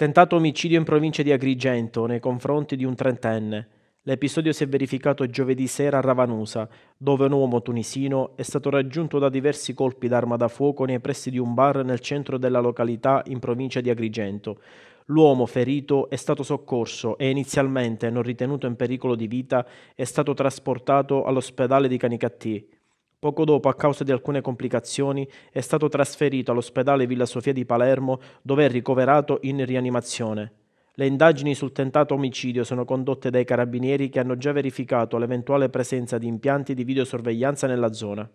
Tentato omicidio in provincia di Agrigento nei confronti di un trentenne. L'episodio si è verificato giovedì sera a Ravanusa, dove un uomo tunisino è stato raggiunto da diversi colpi d'arma da fuoco nei pressi di un bar nel centro della località in provincia di Agrigento. L'uomo ferito è stato soccorso e inizialmente non ritenuto in pericolo di vita è stato trasportato all'ospedale di Canicattì, Poco dopo, a causa di alcune complicazioni, è stato trasferito all'ospedale Villa Sofia di Palermo, dove è ricoverato in rianimazione. Le indagini sul tentato omicidio sono condotte dai carabinieri che hanno già verificato l'eventuale presenza di impianti di videosorveglianza nella zona.